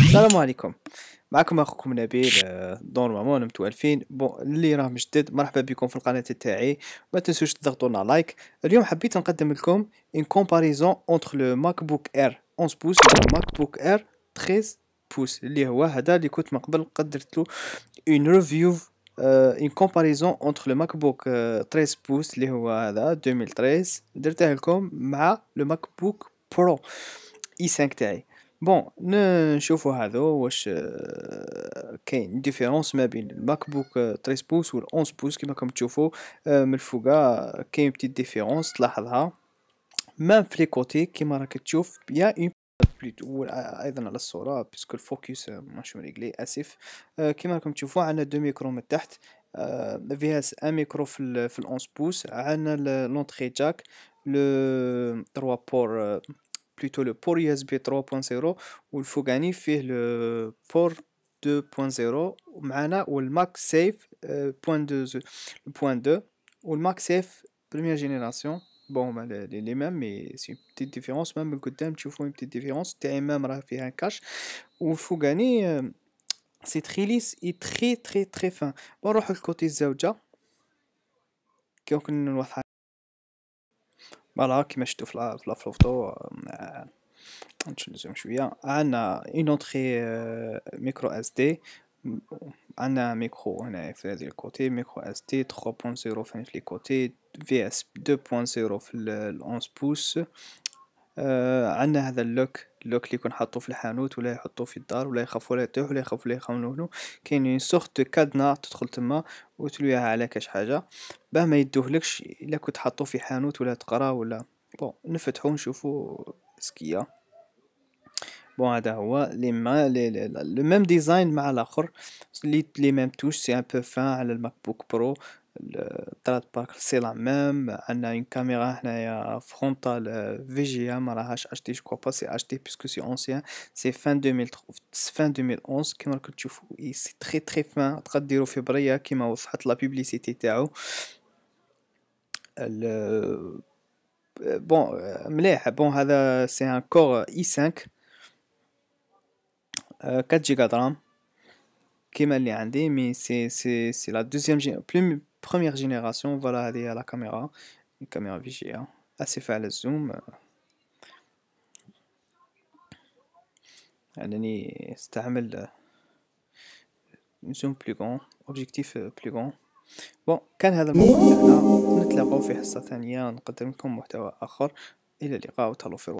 السلام عليكم معكم اخوكم نبيل آه، مامون متوالفين بون اللي راه مجدد جدد مرحبا بكم في القناه تاعي ما تنسوش تضغطوا لنا لايك اليوم حبيت نقدم لكم ان كومباريزون اونتر لو ماك بوك اير 11 بوس و ماك بوك اير 13 بوس اللي هو هذا اللي كنت من قبل قدرت له اون ريفيو اون كومباريزون اونتر لو ماك بوك 13 بوس اللي هو هذا 2013 درته لكم مع لو ماك بوك برو اي 5 تاعي بون نشوفو هاذو واش آه، كاين ديفيرونس ما بين الماك بوك 13 بوس و 11 بوس كيما راكم تشوفو من الفوقا كاين بتيت ديفيرونس تلاحظها مام في لي كوتي كيما راك تشوف يا اون بلوتو ايضا على الصوره بيسكو الفوكس ماشي مريقلي اسف كيما راكم تشوفوا عندنا دو ميكرو من تحت فيها ان ميكرو في ال 11 بوس عندنا لونتري جاك لو 3 بور plutôt le port USB 3.0 gagner fait le port 2.0 ou mac safe euh, point 2 euh, le mac safe première génération bon bah, les, mêmes mais c'est une petite différence même tu fais une petite différence as même un cache ou ou euh, cette release c'est très très très fin va voir le côté qui نوضحها فوالا كيما شفتو في لا فلوفطو نشدوهم شويه عندنا اون اونتري ميكرو اس دي عندنا ميكرو هنا في هذه الكوتي ميكرو اس دي 3.0 في لي كوتي في اس 2.0 في ال 11 بوس عندنا هذا اللوك اللوك اللي يكون حاطو في الحانوت ولا يحطوه في الدار ولا يخاف ولا يطيح ولا يخاف ولا يخمنونه كاين اون سورت دو كادنا تدخل تما وتلويها على كاش حاجه باه ما يدوهلكش الا كنت حاطوه في حانوت ولا تقرا ولا بون نفتحو نشوفو سكيا بون هذا هو لي ما لو ميم ديزاين مع الاخر لي لي ميم توش سي ان بو فان على الماك بوك برو التلات باك سي لا ميم عندنا اون كاميرا هنايا فرونتال في جي ام مراهاش اش تي كوبا با سي اش تي بيسكو سي اونسيان سي فان 2013 فان 2011 كيما راكم تشوفوا سي تري تري فان تقدروا في بريه كيما وصحت لا بيبليسيتي تاعو bon bon c'est un core i5 4 ram qui est maléandé mais c'est la deuxième plus première génération voilà la caméra caméra video assez faible zoom allez un zoom plus grand objectif plus grand بون كان هذا الموضوع تاعنا نتلاقاو في حصة ثانية نقدم لكم محتوى آخر إلى اللقاء وتهلاو في